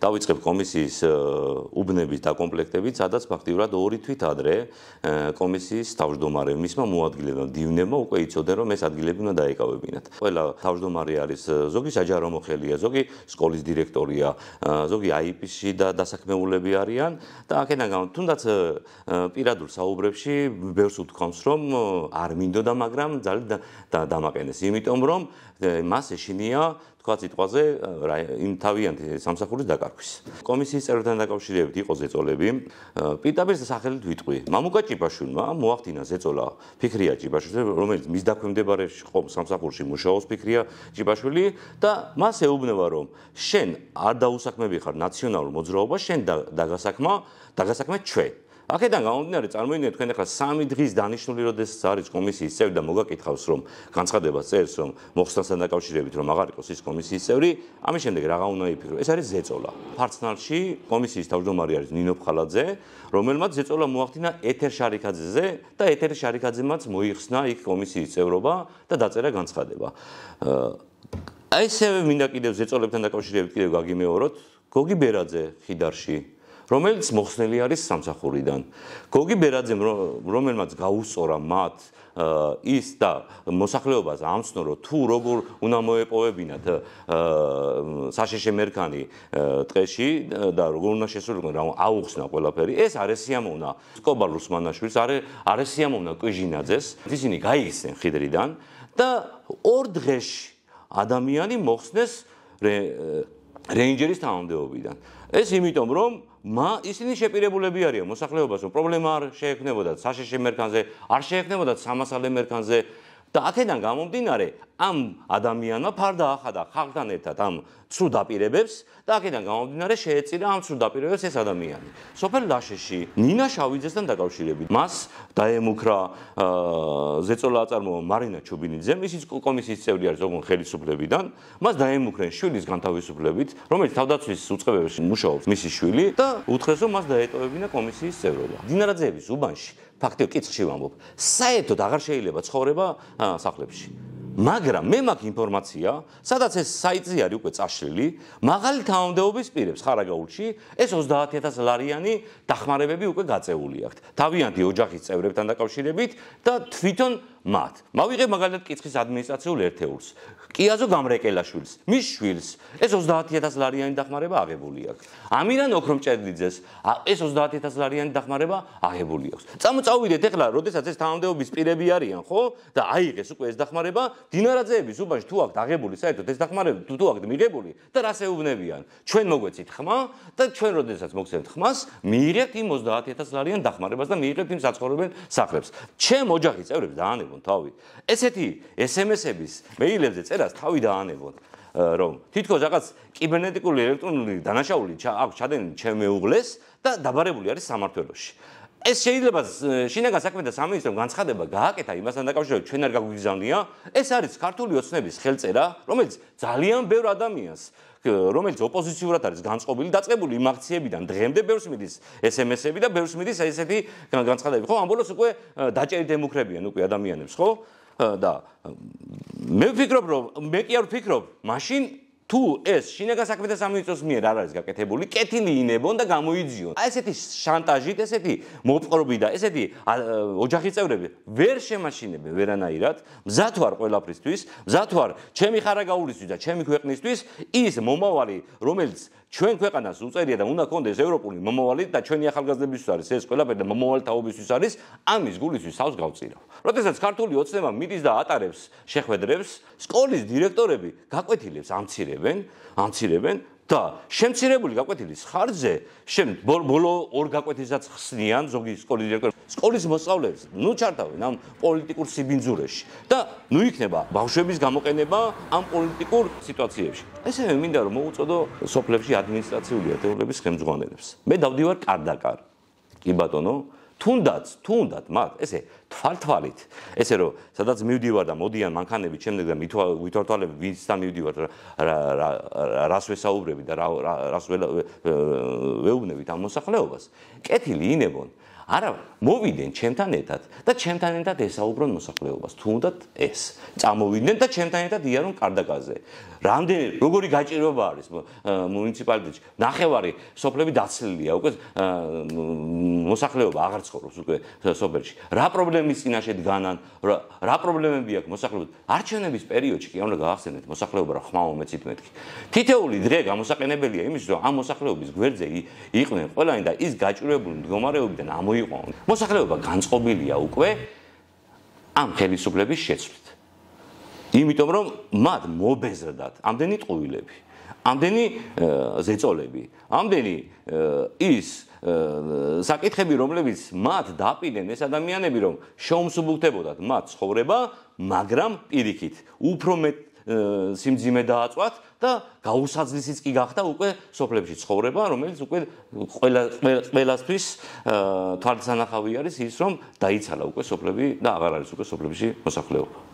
დავიწყებ კომისიის э, უბნების დაკომპლექტებით, სადაც ფაქტიურად ორი თვით ადრე э, კომისიის თავმჯდომარე მისმა მოადგილებამ დივნებმა უკვე იცოდნენ რომ ეს ადგილები უნდა დაეკავებინათ. ყველა თავმჯდომარე არის э, ზოგი საჯარო მოხელეა, ზოგი სკოლის დირექტორია, ზოგი IP-ში და დასაქმებულები არიან და აქედან გამო თუნდაც პირადულ საუბრებში ბევრს უთქვამს რომ არ მინდოდა, მაგრამ ძალიან დამაყენეს, იმიტომ რომ მას ეშინია თქვა ციტყვაზე იმ თავიანთი სამსახურის დაკარგვის. კომისიის წევრთან დაკავშირებით იყო ზეწოლები. პიტაბერს სახელით ვიტყვი. მამუკა ჭიბაშვილმა მოახდინა ზეწოლა ფიქრია ჭიბაშვილზე, რომელიც მის დაქვემდებარებაში ყო სამსახურში მუშაობს ფიქრია ჭიბაშვილი და მას ეუბნება რომ შენ არ დაუსაქმები ხარ ნაციონალურ მოძრაობას, შენ დაგასაქმა, დაგასაქმე ჩვენ. აქედან გამომდინარე წარმოიდგინეთ თქვენ ახლა 3 დღის დანიშნული როდესაც არის კომისიის წევრი და მოგაკითხავს რომ განცხადება წერს რომ მოხსნასთან დაკავშირებით რომ აღარ იყოს ის კომისიის წევრი, ამის შემდეგ რა გაუნა იფიქრო? ეს არის ზეწოლა. ფარცნალში კომისიის თავმჯდომარე არის ნინო ფხალაძე, რომელმაც ზეწოლა მოახდინა ეთერ შარიკაძეზე და ეთერ შარიკაძემაც მოიხსნა იქ კომისიის წევრობა და დაწერა განცხადება. აი ესე მინდა კიდევ ზეწოლებთან დაკავშირებით კიდევ გაგიმეორო გოგი ბერაძე ხიდარში რომელიც მოხსნელი არის სამსახურიდან. გოგი ბერაძემ რომელმაც გაუწორა მათ ის და მოსახლეობას ამცნო თუ როგორ უნდა მოეპოვებინათ საშეშე მერქანი ტყეში და როგორ უნდა შესულიყო რა აუხსნა ყველაფერი ეს არესიამონა სკობალურს მანაშვილს არე არესიამონა კვიჟინაძეს ისინი გაიხსნენ ხიდრიდან და ორ დღეში ადამიანი მოხსნეს რეინჯერის თანამდებობიდან ეს იმიტომ რომ მა ისინი შეპირებულები არიან მოსახლეობას რომ პრობლემა არ შეექმნებოდათ საშეშე მერქანზე არ შეექმნებოდათ სამასალე მერქანზე და აქედან გამომდინარე ამ ადამიანმა ფარდა ახადა ხალხთან ერთად ამ ცუდ აპირებებს და აქედან გამომდინარე შეეწირა ამ ცუდ აპირებებს ეს ადამიანი. სოფელ ლაშეში ნინა შავიძესთან დაკავშირებით მას დაემუქრა ზეწოლა აწარმოა მარინა ჩუბინიძე, მისის კომისიის წევრი არის ოღონდ ხელისუფლებიდან. მას დაემუქრნენ შვილის განთავისუფლებით, რომელიც თავდაცვის უწყებებში მუშაობს მისის შვილი და უთხრეს რომ მას დაეტოვებინა კომისიის წევრობა. დინარაძეების უბანში ფაქტიურად კიცხში ვამბობ. საერთოდ აღარ შეიძლება ცხოვრება სახლებში. მაგრამ მე მაქვს ინფორმაცია, სადაც ეს საიტი არის უკვე წაშლილი, მაღალი თანამდებობის პირებს ხარაგაულში, ეს 30000 ლარიანი დახმარებები უკვე გაწეული აქვს. თავიანთი ოჯახის წევრებთან დაკავშირებით და თვითონ მათ. მავიღე მაგალითად კიცხის ადმინისტრაციულ ერთეულს. კიაზო გამრეკელაშვილს, მის შვილს ეს 30000 ლარიანი დახმარება აღებული აქვს. ამირან ოქრომჭედლიძეს ეს 30000 ლარიანი დახმარება აღებული აქვს. წამოწავიდეთ ეხლა, როდესაც ეს თანამდებობის პირები არიან, ხო? და აიღეს უკვე ეს დახმარება დინარაძეების უბანში თუ აქვს აღებული საერთოდ ეს დახმარება, თუ აქვს მიღებული და რას ეუბნებიან? ჩვენ მოგვეცით ხმა და ჩვენ როდესაც მოგცემთ ხმას, მიიღეთ იმ 30000 ლარიანი დახმარებას და მიიღეთ იმ საცხოვრებელ სახლებს. ჩემ ოჯახის წევრებს დაანებ დაანებონ თავი. ესეთი SMS-ების მეილებზე წერას თავი დაანებონ, რომ თითქოს რაღაც კიბერნეტიკული ელექტრონული დანაშაული აქვს ჩადენ ჩემ მეუღლეს და დაბარებული არის სამართველოში. ეს შეიძლება შინაგან საქმე და სამინისტრო განცხადება გააკეთა იმასთან დაკავშირებით ჩვენ არ გაგვიგზავნია ეს არის ქართული ოცნების ხელწერა რომელიც ძალიან ბევრ ადამიანს რომელიც ოპოზიციურად არის განწყობილი, დაწყებული იმ აქციებიდან დღემდე ბევრს მიდის SMS-ები და ბევრს მიდის ესეთი განცხადები. ხო, ამ ბოლოს უკვე დაჭერდნენ მუხრებიან უკვე ადამიანებს, ხო? და მე ვფიქრობ, რომ მე კი არ ვფიქრობ, მაშინ თუ ეს შინაგან საქმეთა სამინისტროს მიერ არ არის გაკეთებული, კეთილი ინებონ და გამოიძიონ. აი ესეთი შანტაჟი და ესეთი მოპყრობი და ესეთი ოჯახის წევრები ვერ შემაშინებენ ვერანაირად. მზად ვარ ყველაფრისთვის, მზად ვარ ჩემი ხარაგაულისთვის და ჩემი ქვეყნისთვის ის მომავალი, რომელიც ჩვენ ქვეყანას უწერია და უნდა კონდეს ევროპული მომავალი და ჩვენი ახალგაზრდებისთვის არის ეს ყველაფერი და მომავალი თაობისთვის არის ამის გულისთვის სავს გავწირავ. როდესაც ქართული ოცნება მიდის და ატარებს შეხვედრებს, სკოლის დირექტორები გაკვეთილებს ამცირებს ამცირებენ, ამცირებენ და შემცირებული გაკვეთილის ხარჯზე შემ ბოლო ორ გაკვეთილსაც ხსნიან ზოგი სკოლის დირექტორი სკოლის მოსწავლეებს ნუ ჩართავენ ამ პოლიტიკურ სიბინძურეში და ნუ იქნება ბავშვების გამოყენება ამ პოლიტიკურ სიტუაციებში ესევე მინდა რომ მოუწოდო სოფლებში ადმინისტრაციული ათეულების ხელმძღვანელებს მე დავდივარ კარდაკარ კი ბატონო თუნდაც თუნდაც მაგ ესე თვალთვალით ესე რომ სადაც მივდივარ და მოდიან მანქანები შემდეგ და ვითვალთვალები ვისთან მივდივარ რა რას ვესაუბრები და რა რას ვეუბნებით ამ მოსახლეობას კეთილი ინებონ არა მოვიდნენ ჩემთან ერთად და ჩემთან ერთად ესაუბრონ მოსახლეობას თუნდაც ეს წამოვიდნენ და ჩემთან ერთად იარონ კარდაგაზე რამდენი როგორი გაჭირვება არის მუნიციპალიტეტში ნახევარი სოფლები დაცლილია უკვე მოსახლეობა აღარ ცხოვრობს უკვე სოფელში რა პრობლემის წინაშე დგანან რა პრობლემები აქვს მოსახლეობას არჩევნების პერიოდში კი უნდა გაახსენოთ მოსახლეობა რა ხმაო მეცით მეთქი თითეული დღე გამოსაყენებელია იმის რომ ამ მოსახლეობის გვერდზე იყვნენ ყველანი და ის გაჭირვებული მდგომარეობიდან ამოი მოიყვა. მოსახლეობა განწყობილია უკვე ამ ხელისუფლების შეცვლით. იმიტომ რომ მათ მობეზრდათ ამდენი ტყუილები, ამდენი ზეწოლები, ამდენი ის საკითხები, რომლებიც მათ დაპინენ ეს ადამიანები, რომ შოუმსუბუქდებოდათ მათ ცხოვრება, მაგრამ პირიქით უფრო მეტ სიმძიმე დააწვათ, და გაუსაძლისიც კი გახდა უკვე სოფლებში ცხოვრება, რომელიც უკვე ყველა ყველასთვის თვალსანახავი არის ის, რომ დაიცალა უკვე სოფლები და აღარ არის უკვე სოფლებში მოსახლეობა.